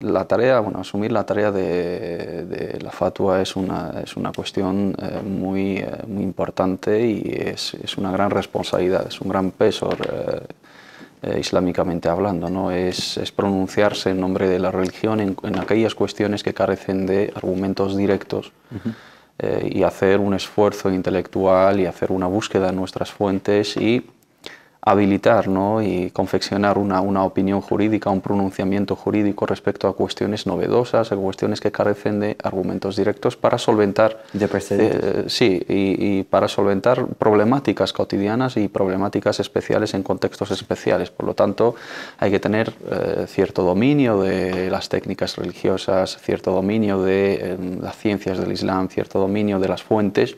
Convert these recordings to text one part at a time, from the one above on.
La tarea, bueno, asumir la tarea de, la fatua es una, es una cuestión eh, muy, eh, muy importante y es, una gran responsabilidad, es un gran peso eh, islámicamente hablando, ¿no? Es, es, pronunciarse en nombre de la religión en, aquellas cuestiones que carecen de argumentos directos. y hacer un esfuerzo intelectual y hacer una búsqueda en nuestras fuentes y habilitar ¿no? y confeccionar una, una, opinión jurídica, un pronunciamiento jurídico respecto a cuestiones novedosas, a cuestiones que carecen de argumentos directos para solventar... Eh, sí, y, para solventar problemáticas cotidianas y problemáticas especiales en contextos especiales. Por lo tanto, hay que tener eh, cierto dominio de las técnicas religiosas, cierto dominio de eh, las ciencias del Islam, cierto dominio de las fuentes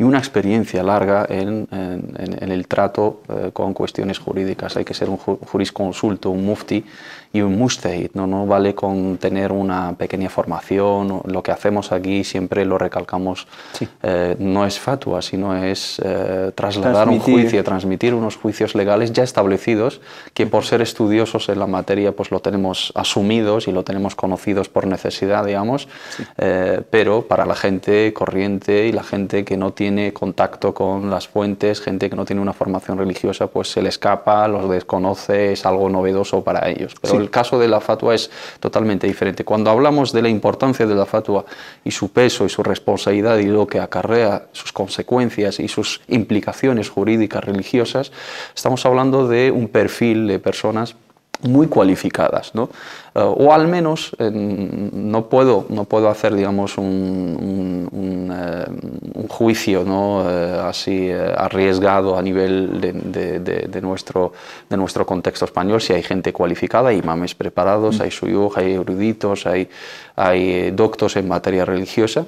y una experiencia larga en, el trato eh, con cuestiones jurídicas. Hay que ser un jurisconsulto, un mufti y un mustahid. ¿no? no vale con tener una pequeña formación. Lo que hacemos aquí siempre lo recalcamos, eh, no es fatua, sino es eh, trasladar un juicio, transmitir unos juicios legales ya establecidos que por ser estudiosos en la materia pues lo tenemos asumidos y lo tenemos conocidos por necesidad, digamos, pero para la gente corriente y la gente que no tiene tiene contacto con las fuentes, gente que no tiene una formación religiosa, pues se le escapa, los desconoce, es algo novedoso para ellos. Pero el caso de la fatua es totalmente diferente. Cuando hablamos de la importancia de la fatua y su peso y su responsabilidad y lo que acarrea, sus consecuencias y sus implicaciones jurídicas religiosas, estamos hablando de un perfil de personas muy cualificadas, ¿no? Eh, o al menos no, puedo, no puedo hacer, digamos, un, eh, juicio ¿no? Eh, así arriesgado a nivel de, nuestro, de nuestro contexto español, si hay gente cualificada, hay mames preparados, mm. hay suyuj, hay eruditos, hay, hay doctos en materia religiosa,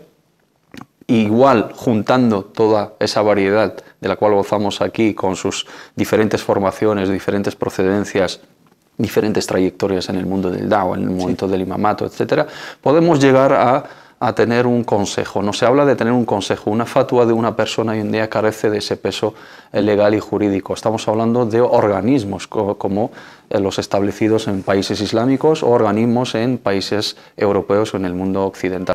igual juntando toda esa variedad de la cual gozamos aquí con sus diferentes formaciones, diferentes procedencias, diferentes trayectorias en el mundo del DAO, en el momento del imamato, etc., podemos llegar a, a, tener un consejo. No se habla de tener un consejo. Una fatua de una persona hoy en día carece de ese peso legal y jurídico. Estamos hablando de organismos como eh, los establecidos en países islámicos o organismos en países europeos o en el mundo occidental.